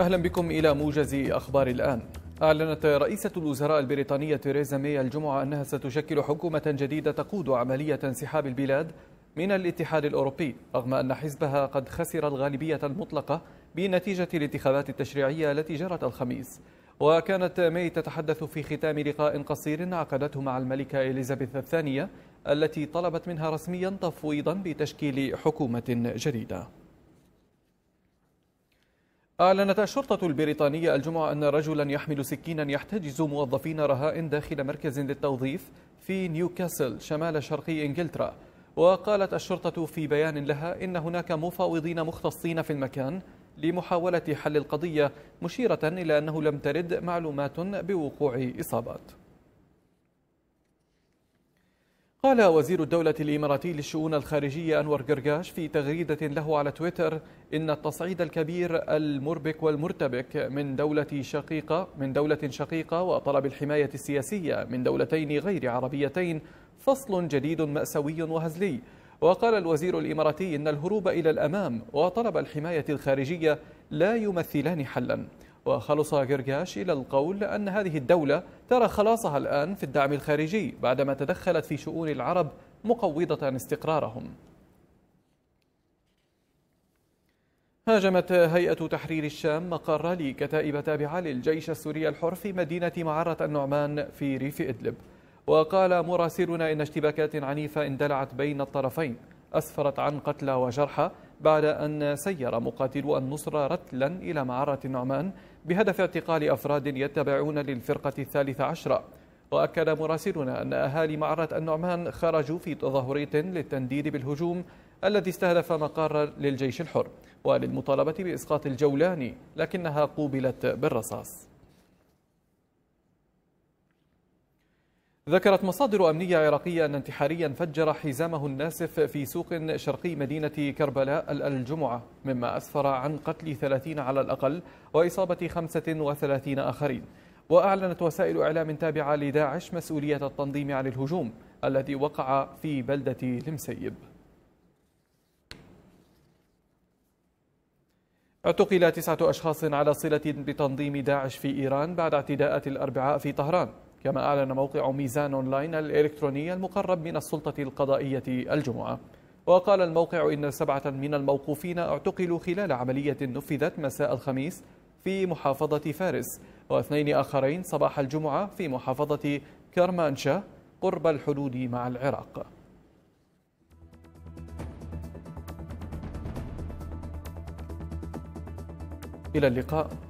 أهلا بكم إلى موجز أخبار الآن أعلنت رئيسة الوزراء البريطانية تيريزا مي الجمعة أنها ستشكل حكومة جديدة تقود عملية انسحاب البلاد من الاتحاد الأوروبي رغم أن حزبها قد خسر الغالبية المطلقة بنتيجة الانتخابات التشريعية التي جرت الخميس وكانت مي تتحدث في ختام لقاء قصير عقدته مع الملكة إليزابيث الثانية التي طلبت منها رسميا تفويضا بتشكيل حكومة جديدة أعلنت الشرطة البريطانية الجمعة أن رجلا يحمل سكينا يحتجز موظفين رهائن داخل مركز للتوظيف في نيوكاسل شمال شرقي إنجلترا وقالت الشرطة في بيان لها إن هناك مفاوضين مختصين في المكان لمحاولة حل القضية مشيرة إلى أنه لم ترد معلومات بوقوع إصابات قال وزير الدولة الإماراتي للشؤون الخارجية أنور قرقاش في تغريدة له على تويتر إن التصعيد الكبير المربك والمرتبك من دولة شقيقة من دولة شقيقة وطلب الحماية السياسية من دولتين غير عربيتين فصل جديد مأسوي وهزلي وقال الوزير الإماراتي إن الهروب إلى الأمام وطلب الحماية الخارجية لا يمثلان حلاً وخلص جرجاش إلى القول أن هذه الدولة ترى خلاصها الآن في الدعم الخارجي بعدما تدخلت في شؤون العرب مقوضة استقرارهم هاجمت هيئة تحرير الشام مقر لكتائب تابعة للجيش السوري الحر في مدينة معرة النعمان في ريف إدلب وقال مراسلنا إن اشتباكات عنيفة اندلعت بين الطرفين أسفرت عن قتلى وجرحى بعد أن سير مقاتلو النصرة رتلا إلى معرة النعمان بهدف اعتقال أفراد يتبعون للفرقة الثالثة عشرة وأكد مراسلنا أن أهالي معرة النعمان خرجوا في تظاهرية للتنديد بالهجوم الذي استهدف مقر للجيش الحر وللمطالبة بإسقاط الجولاني لكنها قوبلت بالرصاص ذكرت مصادر أمنية عراقية أن انتحاريا فجر حزامه الناسف في سوق شرقي مدينة كربلاء الجمعة مما أسفر عن قتل 30 على الأقل وإصابة 35 آخرين وأعلنت وسائل إعلام تابعة لداعش مسؤولية التنظيم عن الهجوم الذي وقع في بلدة المسيب اعتقل تسعة أشخاص على صلة بتنظيم داعش في إيران بعد اعتداءات الأربعاء في طهران كما أعلن موقع ميزان أونلاين الإلكتروني المقرب من السلطة القضائية الجمعة وقال الموقع إن سبعة من الموقوفين اعتقلوا خلال عملية نفذت مساء الخميس في محافظة فارس واثنين آخرين صباح الجمعة في محافظة كرمانشاه قرب الحدود مع العراق إلى اللقاء